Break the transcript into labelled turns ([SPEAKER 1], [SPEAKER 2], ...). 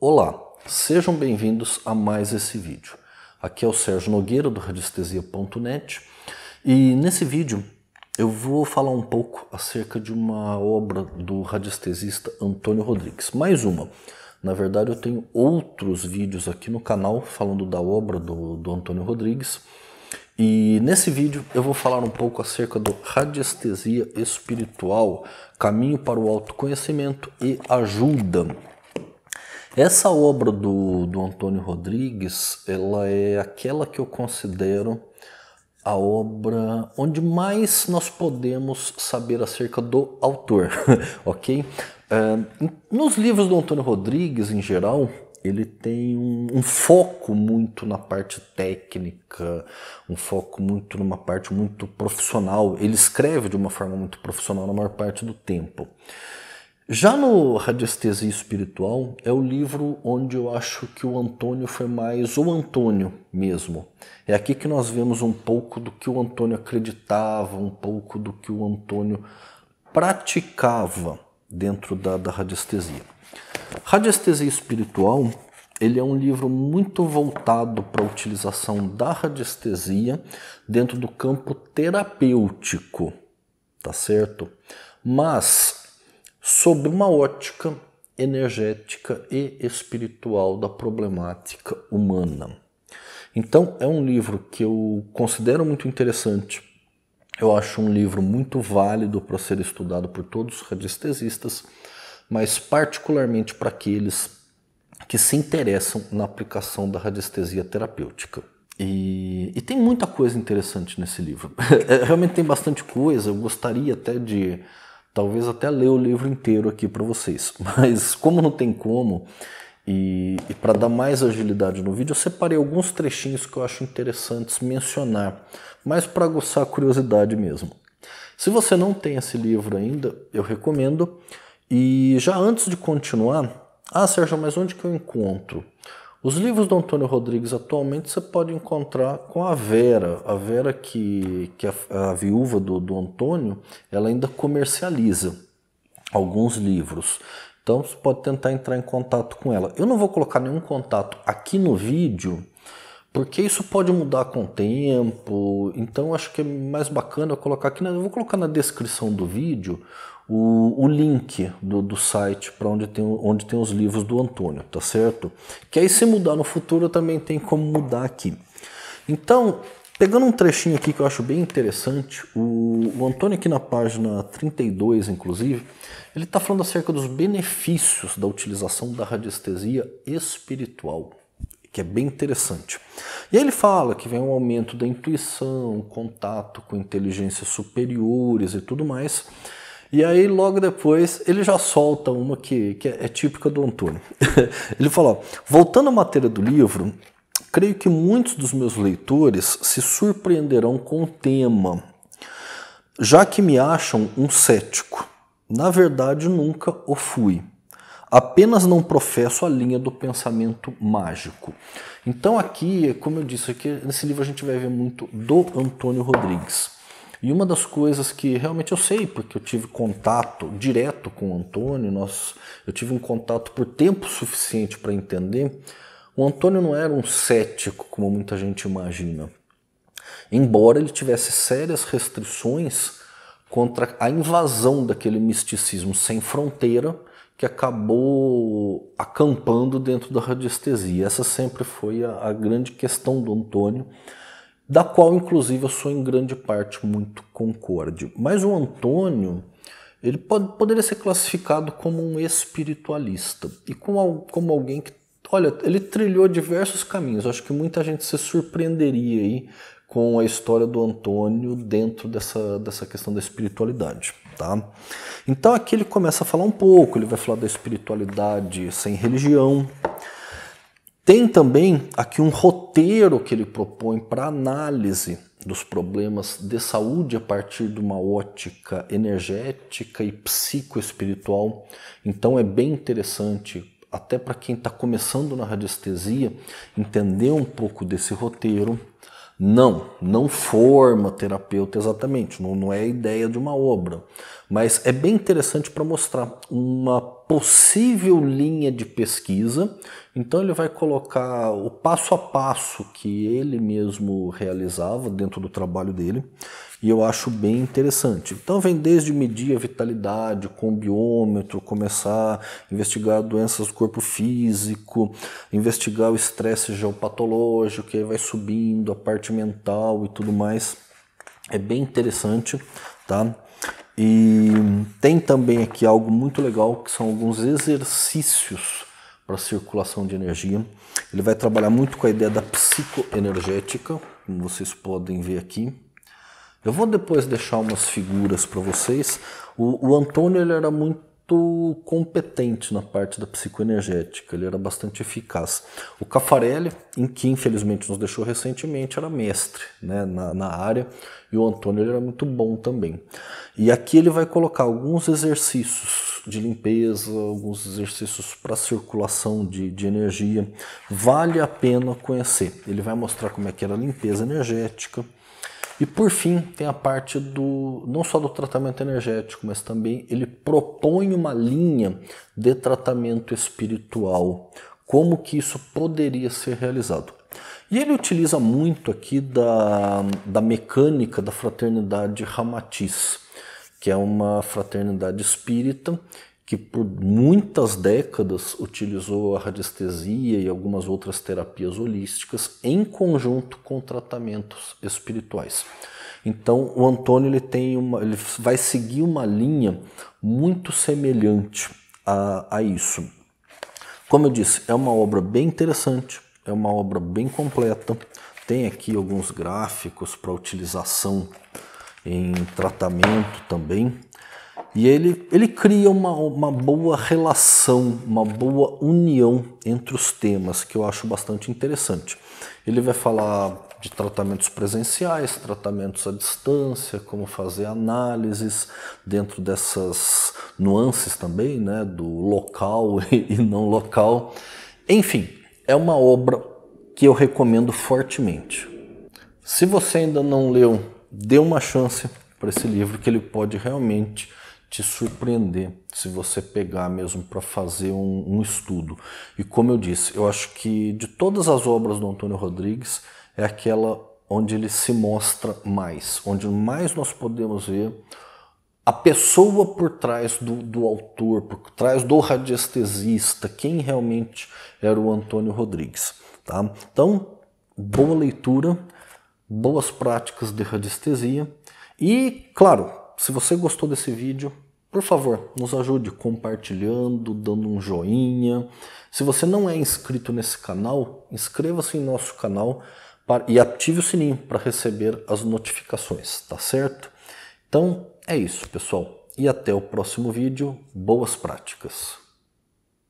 [SPEAKER 1] Olá, sejam bem-vindos a mais esse vídeo. Aqui é o Sérgio Nogueira do radiestesia.net e nesse vídeo eu vou falar um pouco acerca de uma obra do radiestesista Antônio Rodrigues. Mais uma. Na verdade, eu tenho outros vídeos aqui no canal falando da obra do, do Antônio Rodrigues. E nesse vídeo eu vou falar um pouco acerca do Radiestesia Espiritual, Caminho para o Autoconhecimento e Ajuda essa obra do, do Antônio Rodrigues, ela é aquela que eu considero a obra onde mais nós podemos saber acerca do autor, ok? Eh, nos livros do Antônio Rodrigues, em geral, ele tem um, um, foco muito na parte técnica, um foco muito numa parte muito profissional. Ele escreve de uma forma muito profissional na maior parte do tempo. Já no Radiestesia Espiritual é o livro onde eu acho que o Antônio foi mais o Antônio mesmo. É aqui que nós vemos um pouco do que o Antônio acreditava, um pouco do que o Antônio praticava dentro da, da radiestesia. Radiestesia Espiritual ele é um livro muito voltado para a utilização da radiestesia dentro do campo terapêutico, tá certo? Mas sobre uma ótica energética e espiritual da problemática humana. Então, é um livro que eu considero muito interessante. Eu acho um livro muito válido para ser estudado por todos os radiestesistas, mas particularmente para aqueles que se interessam na aplicação da radiestesia terapêutica. E, e, tem muita coisa interessante nesse livro. É, realmente tem bastante coisa. Eu gostaria até de Talvez até ler o livro inteiro aqui para vocês. Mas como não tem como, e, e para dar mais agilidade no vídeo, eu separei alguns trechinhos que eu acho interessantes mencionar, mas para aguçar a curiosidade mesmo. Se você não tem esse livro ainda, eu recomendo. E já antes de continuar, ah, Sérgio, mas onde que eu encontro? Os livros do Antônio Rodrigues atualmente você pode encontrar com a Vera. A Vera, que, que é a, a viúva do, do Antônio, ela ainda comercializa alguns livros. Então você pode tentar entrar em contato com ela. Eu não vou colocar nenhum contato aqui no vídeo, porque isso pode mudar com o tempo. Então acho que é mais bacana eu colocar aqui. Na, eu vou colocar na descrição do vídeo o, o link do, do site para onde tem, onde tem os livros do Antônio, tá certo? Que aí se mudar no futuro também tem como mudar aqui. Então, Pegando um trechinho aqui que eu acho bem interessante, o, o Antônio aqui na página 32, inclusive, ele está falando acerca dos benefícios da utilização da radiestesia espiritual, que é bem interessante. E aí ele fala que vem um aumento da intuição, contato com inteligências superiores e tudo mais, e aí, logo depois, ele já solta uma que, que é, é típica do Antônio. ele falou: voltando à matéria do livro, creio que muitos dos meus leitores se surpreenderão com o tema, já que me acham um cético. Na verdade, nunca o fui. Apenas não professo a linha do pensamento mágico. Então, aqui, como eu disse, aqui, nesse livro a gente vai ver muito do Antônio Rodrigues. E uma das coisas que realmente eu sei, porque eu tive contato direto com o Antônio, nós, eu tive um contato por tempo suficiente para entender, o Antônio não era um cético, como muita gente imagina. Embora ele tivesse sérias restrições contra a invasão daquele misticismo sem fronteira que acabou acampando dentro da radiestesia. Essa sempre foi a, a grande questão do Antônio da qual inclusive eu sou em grande parte muito concorde. Mas o Antônio, ele pode, poderia ser classificado como um espiritualista e como, como alguém que, olha, ele trilhou diversos caminhos. Eu acho que muita gente se surpreenderia aí com a história do Antônio dentro dessa, dessa questão da espiritualidade. Tá? Então aqui ele começa a falar um pouco, ele vai falar da espiritualidade sem religião, tem também aqui um roteiro que ele propõe para análise dos problemas de saúde a partir de uma ótica energética e psicoespiritual. Então é bem interessante, até para quem está começando na radiestesia, entender um pouco desse roteiro. Não, não forma terapeuta exatamente, não, não é a ideia de uma obra, mas é bem interessante para mostrar uma possível linha de pesquisa então ele vai colocar o passo a passo que ele mesmo realizava dentro do trabalho dele, e eu acho bem interessante. Então vem desde medir a vitalidade com o biômetro, começar a investigar doenças do corpo físico, investigar o estresse geopatológico, aí vai subindo a parte mental e tudo mais. É bem interessante, tá? E tem também aqui algo muito legal que são alguns exercícios para circulação de energia. Ele vai trabalhar muito com a ideia da psicoenergética, como vocês podem ver aqui. Eu vou depois deixar umas figuras para vocês. O, o Antônio ele era muito competente na parte da psicoenergética, ele era bastante eficaz. O Caffarelli, em que infelizmente nos deixou recentemente, era mestre né, na, na área, e o Antônio ele era muito bom também. E aqui ele vai colocar alguns exercícios de limpeza, alguns exercícios para circulação de, de energia. Vale a pena conhecer. Ele vai mostrar como é que era a limpeza energética. E por fim, tem a parte do não só do tratamento energético, mas também ele propõe uma linha de tratamento espiritual, como que isso poderia ser realizado. E ele utiliza muito aqui da, da mecânica da fraternidade Ramatiz que é uma fraternidade espírita que por muitas décadas utilizou a radiestesia e algumas outras terapias holísticas em conjunto com tratamentos espirituais. Então, o Antônio ele tem uma, ele vai seguir uma linha muito semelhante a, a isso. Como eu disse, é uma obra bem interessante, é uma obra bem completa. Tem aqui alguns gráficos para utilização em tratamento também. E ele, ele cria uma, uma boa relação, uma boa união entre os temas, que eu acho bastante interessante. Ele vai falar de tratamentos presenciais, tratamentos à distância, como fazer análises dentro dessas nuances também, né, do local e não local. Enfim, é uma obra que eu recomendo fortemente. Se você ainda não leu dê uma chance para esse livro que ele pode realmente te surpreender se você pegar mesmo para fazer um, um, estudo. E como eu disse, eu acho que de todas as obras do Antônio Rodrigues é aquela onde ele se mostra mais, onde mais nós podemos ver a pessoa por trás do, do autor, por trás do radiestesista, quem realmente era o Antônio Rodrigues. Tá? Então, boa leitura boas práticas de radiestesia. E, claro, se você gostou desse vídeo, por favor, nos ajude compartilhando, dando um joinha. Se você não é inscrito nesse canal, inscreva-se em nosso canal para, e ative o sininho para receber as notificações, tá certo? Então é isso, pessoal. E até o próximo vídeo. Boas práticas!